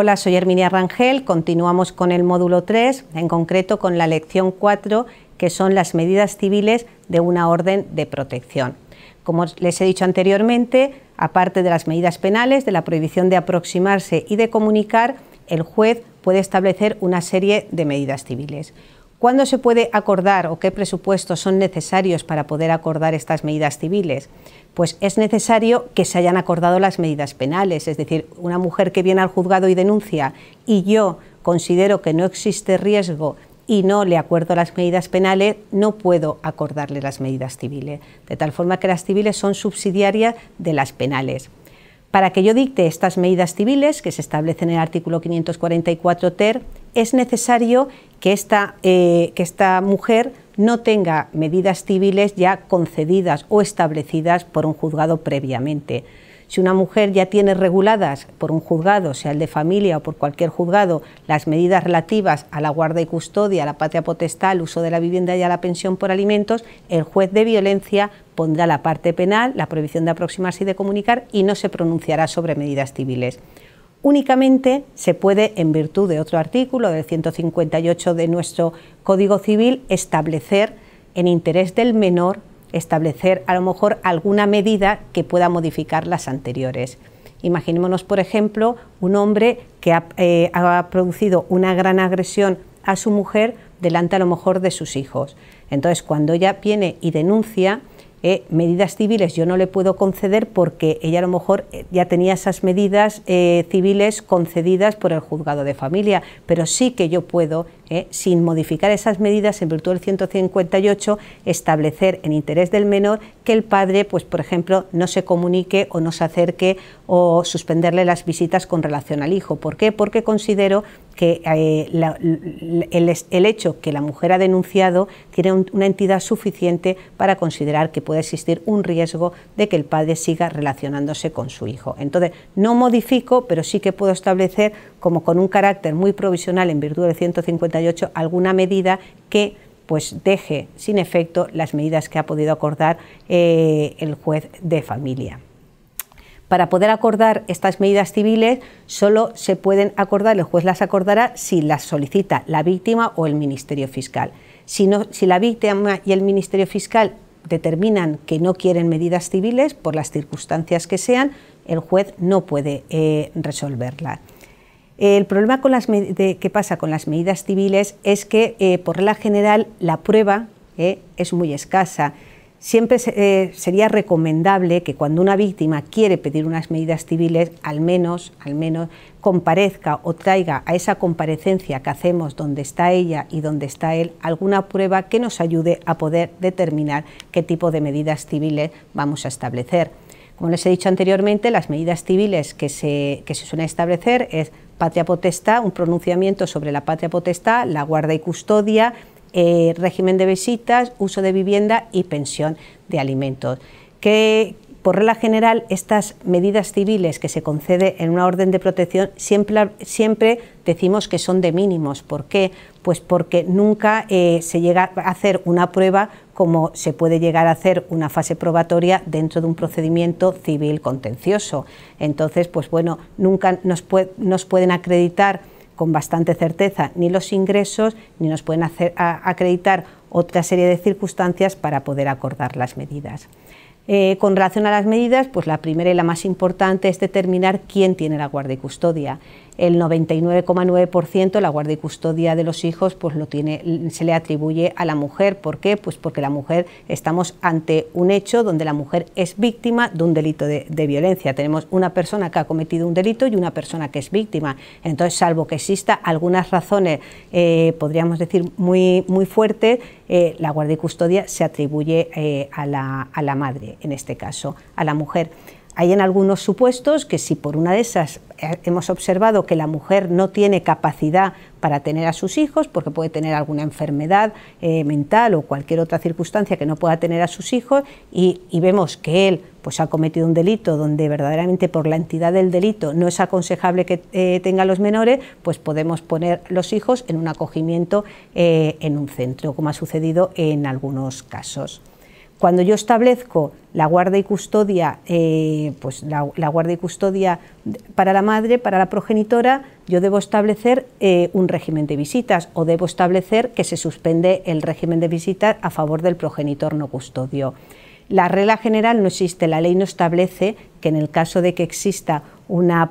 Hola, soy Herminia Rangel. Continuamos con el módulo 3, en concreto con la lección 4, que son las medidas civiles de una orden de protección. Como les he dicho anteriormente, aparte de las medidas penales, de la prohibición de aproximarse y de comunicar, el juez puede establecer una serie de medidas civiles. ¿Cuándo se puede acordar o qué presupuestos son necesarios para poder acordar estas medidas civiles? Pues es necesario que se hayan acordado las medidas penales, es decir, una mujer que viene al juzgado y denuncia y yo considero que no existe riesgo y no le acuerdo las medidas penales, no puedo acordarle las medidas civiles, de tal forma que las civiles son subsidiarias de las penales. Para que yo dicte estas medidas civiles que se establecen en el artículo 544 ter, es necesario que esta, eh, que esta mujer no tenga medidas civiles ya concedidas o establecidas por un juzgado previamente. Si una mujer ya tiene reguladas por un juzgado, sea el de familia o por cualquier juzgado, las medidas relativas a la guarda y custodia, la patria potestad, el uso de la vivienda y a la pensión por alimentos, el juez de violencia pondrá la parte penal, la prohibición de aproximarse y de comunicar y no se pronunciará sobre medidas civiles únicamente se puede, en virtud de otro artículo del 158 de nuestro Código Civil, establecer en interés del menor establecer a lo mejor alguna medida que pueda modificar las anteriores. Imaginémonos, por ejemplo, un hombre que eh, ha, producido una gran agresión a su mujer delante a lo mejor de sus hijos. Entonces, cuando ella viene y denuncia, eh, medidas civiles yo no le puedo conceder porque ella a lo mejor eh, ya tenía esas medidas civiles concedidas por el juzgado de familia, pero sí que yo puedo ¿eh? sin modificar esas medidas en virtud del 158, establecer en interés del menor que el padre, pues por ejemplo, no se comunique o no se acerque o suspenderle las visitas con relación al hijo. ¿Por qué? Porque considero que eh, el, hecho que la mujer ha denunciado tiene una entidad suficiente para considerar que puede existir un riesgo de que el padre siga relacionándose con su hijo. Entonces, no modifico, pero sí que puedo establecer como con un carácter muy provisional en virtud del 158, alguna medida que pues deje sin efecto las medidas que ha podido acordar eh, el juez de familia. Para poder acordar estas medidas civiles, solo se pueden acordar, el juez las acordará si las solicita la víctima o el Ministerio Fiscal. Si, no, si la víctima y el Ministerio Fiscal determinan que no quieren medidas civiles, por las circunstancias que sean, el juez no puede eh, resolverlas. El problema con las que pasa con las medidas civiles es que, eh, por regla general, la prueba eh, es muy escasa. Siempre eh, sería recomendable que cuando una víctima quiere pedir unas medidas civiles, al menos, al menos comparezca o traiga a esa comparecencia que hacemos donde está ella y donde está él alguna prueba que nos ayude a poder determinar qué tipo de medidas civiles vamos a establecer. Como les he dicho anteriormente, las medidas civiles que se, que se suelen establecer es patria potestad, un pronunciamiento sobre la patria potestad, la guarda y custodia, eh, régimen de visitas, uso de vivienda y pensión de alimentos por regla general, estas medidas civiles que se concede en una orden de protección siempre, decimos que son de mínimos. ¿Por qué? Pues porque nunca eh, se llega a hacer una prueba como se puede llegar a hacer una fase probatoria dentro de un procedimiento civil contencioso. Entonces, pues bueno, nunca nos, pueden acreditar con bastante certeza ni los ingresos ni nos pueden hacer, acreditar otra serie de circunstancias para poder acordar las medidas. Eh, con relación a las medidas, pues la primera y la más importante es determinar quién tiene la guardia y custodia. El 99,9% la guardia y custodia de los hijos pues lo tiene, se le atribuye a la mujer. ¿Por qué? Pues porque la mujer estamos ante un hecho donde la mujer es víctima de un delito de, violencia. Tenemos una persona que ha cometido un delito y una persona que es víctima. Entonces, salvo que exista algunas razones, eh, podríamos decir, muy, muy fuertes, eh, la guardia y custodia se atribuye a la madre en este caso, a la mujer. Hay en algunos supuestos que si por una de esas eh, hemos observado que la mujer no tiene capacidad para tener a sus hijos, porque puede tener alguna enfermedad eh, mental o cualquier otra circunstancia que no pueda tener a sus hijos, y, vemos que él pues, ha cometido un delito donde verdaderamente por la entidad del delito no es aconsejable que eh, tenga a los menores, pues podemos poner los hijos en un acogimiento en un centro, como ha sucedido en algunos casos. Cuando yo establezco la guarda y custodia, eh, pues la, guarda y custodia para la madre, para la progenitora, yo debo establecer eh, un régimen de visitas o debo establecer que se suspende el régimen de visitas a favor del progenitor no custodio. La regla general no existe, la ley no establece que en el caso de que exista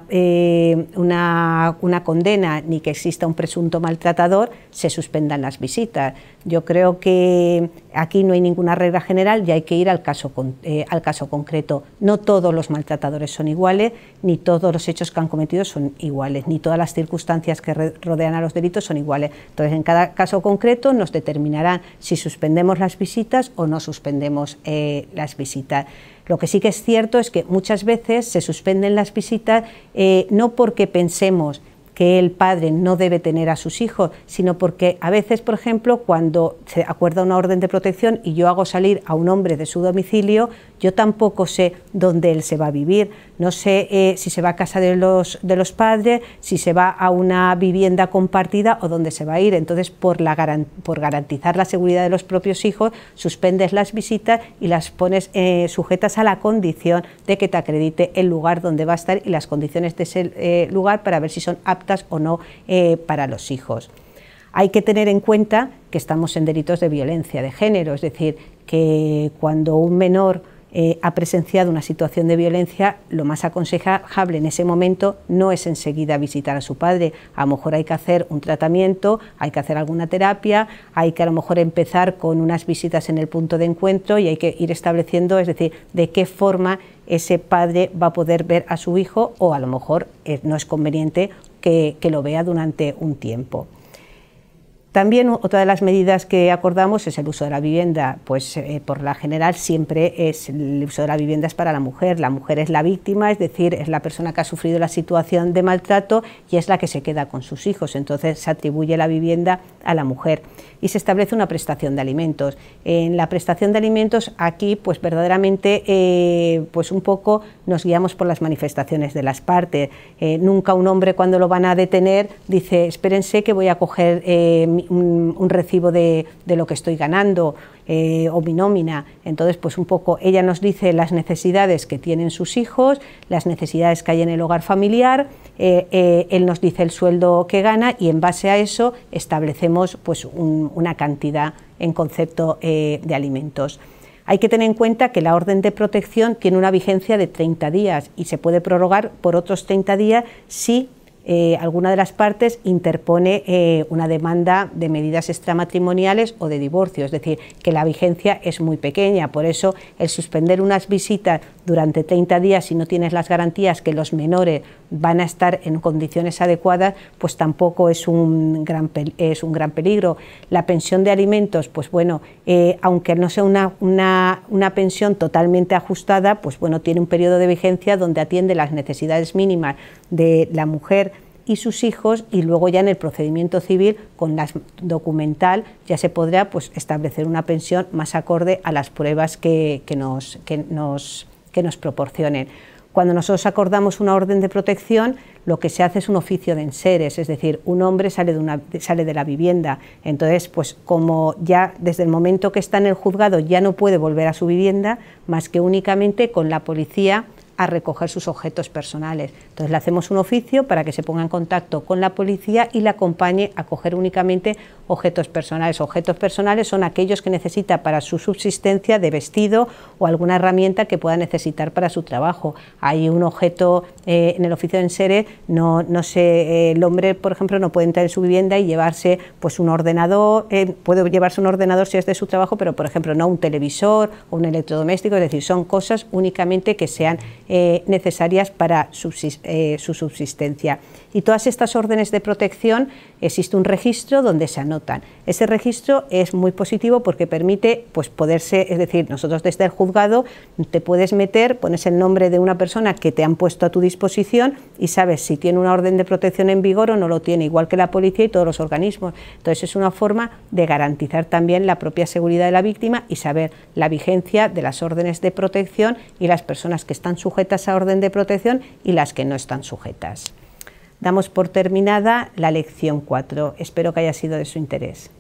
eh, una, una, condena ni que exista un presunto maltratador, se suspendan las visitas. Yo creo que aquí no hay ninguna regla general y hay que ir al caso, eh, al caso concreto. No todos los maltratadores son iguales, ni todos los hechos que han cometido son iguales, ni todas las circunstancias que rodean a los delitos son iguales. Entonces, en cada caso concreto nos determinará si suspendemos las visitas o no suspendemos eh, las visitas. Lo que sí que es cierto es que muchas veces se suspenden las visitas eh, no porque pensemos, que el padre no debe tener a sus hijos, sino porque a veces, por ejemplo, cuando se acuerda una orden de protección y yo hago salir a un hombre de su domicilio, yo tampoco sé dónde él se va a vivir, no sé eh, si se va a casa de los, de los padres, si se va a una vivienda compartida o dónde se va a ir. Entonces, por, la por garantizar la seguridad de los propios hijos, suspendes las visitas y las pones eh, sujetas a la condición de que te acredite el lugar donde va a estar y las condiciones de ese eh, lugar para ver si son aptas o no eh, para los hijos. Hay que tener en cuenta que estamos en delitos de violencia de género, es decir, que cuando un menor eh, ha presenciado una situación de violencia, lo más aconsejable en ese momento no es enseguida visitar a su padre. A lo mejor hay que hacer un tratamiento, hay que hacer alguna terapia, hay que a lo mejor empezar con unas visitas en el punto de encuentro y hay que ir estableciendo, es decir, de qué forma ese padre va a poder ver a su hijo o a lo mejor eh, no es conveniente que, lo vea durante un tiempo. También otra de las medidas que acordamos es el uso de la vivienda, pues eh, por la general siempre es el uso de la vivienda es para la mujer, la mujer es la víctima, es decir, es la persona que ha sufrido la situación de maltrato y es la que se queda con sus hijos, entonces se atribuye la vivienda a la mujer y se establece una prestación de alimentos. En la prestación de alimentos aquí pues verdaderamente eh, pues un poco nos guiamos por las manifestaciones de las partes. Eh, nunca un hombre cuando lo van a detener dice espérense que voy a coger un, recibo de, lo que estoy ganando eh, o mi nómina. Entonces, pues un poco ella nos dice las necesidades que tienen sus hijos, las necesidades que hay en el hogar familiar, eh, eh, él nos dice el sueldo que gana y en base a eso establecemos pues una cantidad en concepto de alimentos. Hay que tener en cuenta que la orden de protección tiene una vigencia de 30 días y se puede prorrogar por otros 30 días si eh, alguna de las partes interpone eh, una demanda de medidas extramatrimoniales o de divorcio, es decir, que la vigencia es muy pequeña. Por eso el suspender unas visitas durante 30 días si no tienes las garantías que los menores van a estar en condiciones adecuadas, pues tampoco es un gran, es un gran peligro. La pensión de alimentos, pues bueno, eh, aunque no sea una, una, pensión totalmente ajustada, pues bueno, tiene un periodo de vigencia donde atiende las necesidades mínimas de la mujer y sus hijos y luego ya en el procedimiento civil con la documental ya se podrá pues establecer una pensión más acorde a las pruebas que, que nos, que nos que nos proporcionen. Cuando nosotros acordamos una orden de protección, lo que se hace es un oficio de enseres, es decir, un hombre sale de, una, sale de la vivienda. Entonces, pues como ya desde el momento que está en el juzgado ya no puede volver a su vivienda, más que únicamente con la policía a recoger sus objetos personales. Entonces le hacemos un oficio para que se ponga en contacto con la policía y la acompañe a coger únicamente objetos personales. Objetos personales son aquellos que necesita para su subsistencia de vestido o alguna herramienta que pueda necesitar para su trabajo. Hay un objeto eh, en el oficio de enseres, no, no sé, eh, el hombre, por ejemplo, no puede entrar en su vivienda y llevarse pues un ordenador, eh, puede llevarse un ordenador si es de su trabajo, pero por ejemplo no un televisor o un electrodoméstico, es decir, son cosas únicamente que sean eh, necesarias para eh, su subsistencia. Y todas estas órdenes de protección existe un registro donde se anotan. Ese registro es muy positivo porque permite pues, poderse, es decir, nosotros desde el juzgado te puedes meter, pones el nombre de una persona que te han puesto a tu disposición y sabes si tiene una orden de protección en vigor o no lo tiene, igual que la policía y todos los organismos. Entonces es una forma de garantizar también la propia seguridad de la víctima y saber la vigencia de las órdenes de protección y las personas que están sujetas sujetas a orden de protección y las que no están sujetas. Damos por terminada la lección 4. Espero que haya sido de su interés.